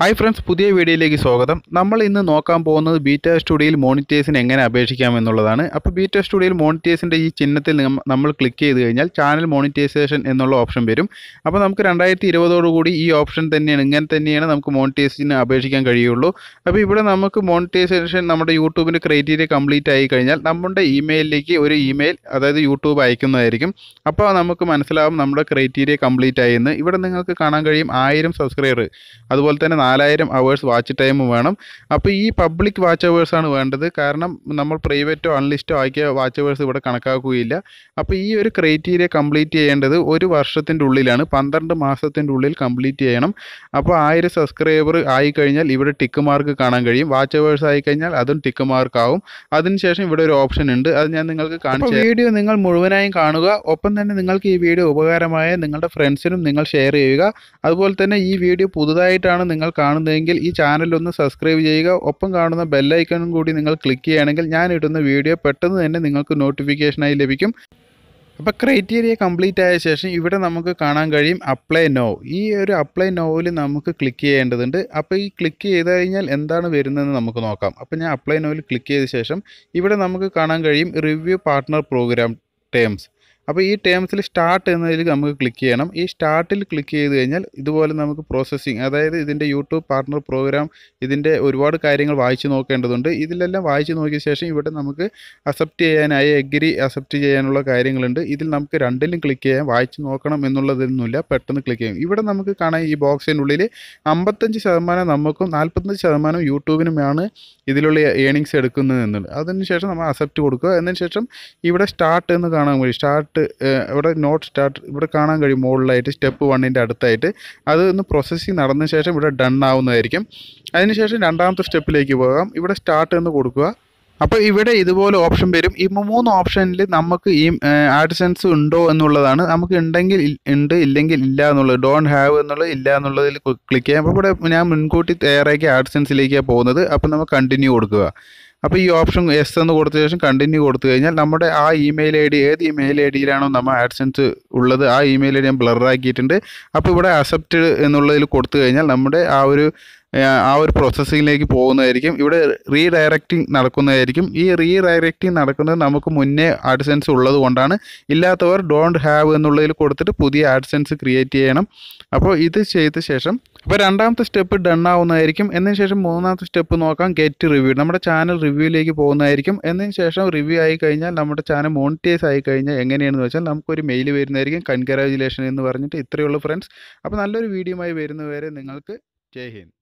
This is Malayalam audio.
ഹായ് ഫ്രണ്ട്സ് പുതിയ വീഡിയോയിലേക്ക് സ്വാഗതം നമ്മൾ ഇന്ന് നോക്കാൻ പോകുന്നത് ബീറ്റ സ്റ്റുഡിയോയിൽ മോണിറ്റൈസിന് എങ്ങനെ അപേക്ഷിക്കാം എന്നുള്ളതാണ് അപ്പോൾ ബീറ്റ സ്റ്റുഡിയോയിൽ മോണിറ്റൈസിൻ്റെ ഈ ചിഹ്നത്തിൽ നമ്മൾ ക്ലിക്ക് ചെയ്ത് കഴിഞ്ഞാൽ ചാനൽ മോണിറ്റൈസേഷൻ എന്നുള്ള ഓപ്ഷൻ വരും അപ്പോൾ നമുക്ക് രണ്ടായിരത്തി ഇരുപതോടുകൂടി ഈ ഓപ്ഷൻ തന്നെയാണ് ഇങ്ങനെ തന്നെയാണ് നമുക്ക് മോണിറ്റൈസിന് അപേക്ഷിക്കാൻ കഴിയുള്ളൂ അപ്പോൾ ഇവിടെ നമുക്ക് മോണിറ്റൈസേഷൻ നമ്മുടെ യൂട്യൂബിൻ്റെ ക്രൈറ്റീരിയ കംപ്ലീറ്റ് ആയി കഴിഞ്ഞാൽ നമ്മുടെ ഇമെയിലിലേക്ക് ഒരു ഇമെയിൽ അതായത് യൂട്യൂബ് അയക്കുന്നതായിരിക്കും അപ്പോൾ നമുക്ക് മനസ്സിലാവും നമ്മുടെ ക്രൈറ്റീരിയ കംപ്ലീറ്റ് ആയി എന്ന് ഇവിടെ നിങ്ങൾക്ക് കാണാൻ കഴിയും ആയിരം സബ്സ്ക്രൈബർ അതുപോലെ തന്നെ നാലായിരം അവേഴ്സ് വാച്ച് ടൈം വേണം അപ്പോൾ ഈ പബ്ലിക് വാച്ച് അവേഴ്സാണ് വേണ്ടത് കാരണം നമ്മൾ പ്രൈവറ്റോ അൺലിസ്റ്റോ ആക്കിയ വാച്ച് അവേഴ്സ് ഇവിടെ കണക്കാക്കുകയില്ല അപ്പോൾ ഈ ഒരു ക്രൈറ്റീരിയ കംപ്ലീറ്റ് ചെയ്യേണ്ടത് ഒരു വർഷത്തിൻ്റെ ഉള്ളിലാണ് പന്ത്രണ്ട് മാസത്തിൻ്റെ ഉള്ളിൽ കംപ്ലീറ്റ് ചെയ്യണം അപ്പോൾ ആയിരം സബ്സ്ക്രൈബർ ആയിക്കഴിഞ്ഞാൽ ഇവിടെ ടിക്ക് മാർക്ക് കാണാൻ കഴിയും വാച്ച് അവേഴ്സ് ആയിക്കഴിഞ്ഞാൽ അതും ടിക്ക് മാർക്ക് ആവും അതിനുശേഷം ഇവിടെ ഒരു ഓപ്ഷൻ ഉണ്ട് അത് ഞാൻ നിങ്ങൾക്ക് കാണിച്ചു വീഡിയോ നിങ്ങൾ മുഴുവനായും കാണുക ഒപ്പം തന്നെ നിങ്ങൾക്ക് ഈ വീഡിയോ ഉപകാരമായ നിങ്ങളുടെ ഫ്രണ്ട്സിനും നിങ്ങൾ ഷെയർ ചെയ്യുക അതുപോലെ തന്നെ ഈ വീഡിയോ പുതുതായിട്ടാണ് നിങ്ങൾ കാണുന്നതെങ്കിൽ ഈ ചാനലൊന്ന് സബ്സ്ക്രൈബ് ചെയ്യുക ഒപ്പം കാണുന്ന ബെല്ലൈക്കണും കൂടി നിങ്ങൾ ക്ലിക്ക് ചെയ്യുകയാണെങ്കിൽ ഞാൻ ഇടുന്ന വീഡിയോ പെട്ടെന്ന് തന്നെ നിങ്ങൾക്ക് നോട്ടിഫിക്കേഷനായി ലഭിക്കും അപ്പോൾ ക്രൈറ്റീരിയ കംപ്ലീറ്റ് ആയ ശേഷം ഇവിടെ നമുക്ക് കാണാൻ കഴിയും അപ്ലൈ നോ ഈ ഒരു അപ്ലൈ നോവിൽ നമുക്ക് ക്ലിക്ക് ചെയ്യേണ്ടതുണ്ട് അപ്പോൾ ഈ ക്ലിക്ക് ചെയ്ത് കഴിഞ്ഞാൽ എന്താണ് വരുന്നതെന്ന് നമുക്ക് നോക്കാം അപ്പോൾ ഞാൻ അപ്ലൈ നോവിൽ ക്ലിക്ക് ചെയ്ത ശേഷം ഇവിടെ നമുക്ക് കാണാൻ കഴിയും റിവ്യൂ പാർട്ട്ണർ പ്രോഗ്രാം ടേംസ് അപ്പോൾ ഈ ടേംസിൽ സ്റ്റാർട്ട് എന്നതിൽ നമുക്ക് ക്ലിക്ക് ചെയ്യണം ഈ സ്റ്റാർട്ടിൽ ക്ലിക്ക് ചെയ്ത് കഴിഞ്ഞാൽ ഇതുപോലെ നമുക്ക് പ്രോസസ്സിങ് അതായത് ഇതിൻ്റെ യൂട്യൂബ് പാർട്ണർ പ്രോഗ്രാം ഇതിൻ്റെ ഒരുപാട് കാര്യങ്ങൾ വായിച്ചു നോക്കേണ്ടതുണ്ട് ഇതിലെല്ലാം വായിച്ചു നോക്കിയ ശേഷം ഇവിടെ നമുക്ക് അക്സെപ്റ്റ് ചെയ്യാനായി എഗ്രി അക്സെപ്റ്റ് ചെയ്യാനുള്ള കാര്യങ്ങളുണ്ട് ഇതിൽ നമുക്ക് രണ്ടിലും ക്ലിക്ക് ചെയ്യാം വായിച്ചു നോക്കണം എന്നുള്ളതൊന്നുമില്ല പെട്ടെന്ന് ക്ലിക്ക് ചെയ്യും ഇവിടെ നമുക്ക് കാണാൻ ഈ ബോക്സിനുള്ളിൽ അമ്പത്തഞ്ച് ശതമാനം നമുക്കും നാൽപ്പത്തഞ്ച് ശതമാനം യൂട്യൂബിനുമാണ് ഇതിലുള്ള ഏണിങ്സ് എടുക്കുന്നത് എന്നുള്ളത് അതിനുശേഷം നമ്മൾ അക്സെപ്റ്റ് കൊടുക്കുക അതിനുശേഷം ഇവിടെ സ്റ്റാർട്ട് എന്ന് കാണാൻ വേണ്ടി സ്റ്റാർട്ട് സ്റ്റാർട്ട് ഇവിടെ നോട്ട് സ്റ്റാർട്ട് ഇവിടെ കാണാൻ കഴിയും മുകളിലായിട്ട് സ്റ്റെപ്പ് വണ്ണിൻ്റെ അടുത്തായിട്ട് അത് ഒന്ന് പ്രോസസ്സിങ് നടന്ന ശേഷം ഇവിടെ ഡൺ ആവുന്നതായിരിക്കും അതിനുശേഷം രണ്ടാമത്തെ സ്റ്റെപ്പിലേക്ക് പോകാം ഇവിടെ സ്റ്റാർട്ട് എന്ന് കൊടുക്കുക അപ്പോൾ ഇവിടെ ഇതുപോലെ ഓപ്ഷൻ വരും ഈ മൂന്ന് ഓപ്ഷനിൽ നമുക്ക് ഈ ആഡ്സെൻസ് ഉണ്ടോ എന്നുള്ളതാണ് നമുക്ക് ഉണ്ടെങ്കിൽ ഉണ്ട് ഇല്ലെങ്കിൽ ഇല്ല എന്നുള്ളത് ഡോണ്ട് ഹാവ് എന്നുള്ളത് ഇല്ല എന്നുള്ളതിൽ ക്ലിക്ക് ചെയ്യാം അപ്പോൾ ഇവിടെ ഞാൻ മുൻകൂട്ടി തയ്യാറാക്കി ആഡ്സെൻസിലേക്കാണ് പോകുന്നത് അപ്പോൾ നമുക്ക് കണ്ടിന്യൂ കൊടുക്കുക അപ്പോൾ ഈ ഓപ്ഷൻ എസ് എന്ന് കൊടുത്ത ശേഷം കണ്ടിന്യൂ കൊടുത്തു കഴിഞ്ഞാൽ നമ്മുടെ ആ ഇമെയിൽ ഐ ഡി ഏത് ഇമെയിൽ ഐ ഡിയിലാണോ നമ്മൾ ആഡ്സൻസ് ഉള്ളത് ആ ഇമെയിൽ ഐ ഡി ഞാൻ ആക്കിയിട്ടുണ്ട് അപ്പോൾ ഇവിടെ അക്സെപ്റ്റ് എന്നുള്ളതിൽ കൊടുത്തു കഴിഞ്ഞാൽ നമ്മുടെ ആ ഒരു ആ ഒരു പ്രോസസ്സിങ്ങിലേക്ക് പോകുന്നതായിരിക്കും ഇവിടെ റീഡയറക്റ്റിംഗ് നടക്കുന്നതായിരിക്കും ഈ റീഡയറക്റ്റിംഗ് നടക്കുന്നത് നമുക്ക് മുന്നേ ആഡ്സെൻസ് ഉള്ളത് കൊണ്ടാണ് ഇല്ലാത്തവർ ഡോണ്ട് ഹാവ് എന്നുള്ളതിൽ കൊടുത്തിട്ട് പുതിയ ആഡ്സെൻസ് ക്രിയേറ്റ് ചെയ്യണം അപ്പോൾ ഇത് ചെയ്ത ശേഷം അപ്പോൾ രണ്ടാമത്തെ സ്റ്റെപ്പ് ഡൺ ആവുന്നതായിരിക്കും എന്നതിന് ശേഷം മൂന്നാമത്തെ സ്റ്റെപ്പ് നോക്കാം ഗെറ്റ് റിവ്യൂ നമ്മുടെ ചാനൽ റിവ്യൂയിലേക്ക് പോകുന്നതായിരിക്കും എന്നതിന് ശേഷം റിവ്യൂ ആയി കഴിഞ്ഞാൽ നമ്മുടെ ചാനൽ മോണിറ്റൈസ് ആയി കഴിഞ്ഞാൽ എങ്ങനെയാണെന്ന് വെച്ചാൽ നമുക്കൊരു മെയിൽ വരുന്നതായിരിക്കും കൺഗ്രാജുലേഷൻ എന്ന് പറഞ്ഞിട്ട് ഇത്രയുള്ളൂ ഫ്രണ്ട്സ് അപ്പോൾ നല്ലൊരു വീഡിയോയുമായി വരുന്നവരെ നിങ്ങൾക്ക് ജയ് ഹിന്ദ്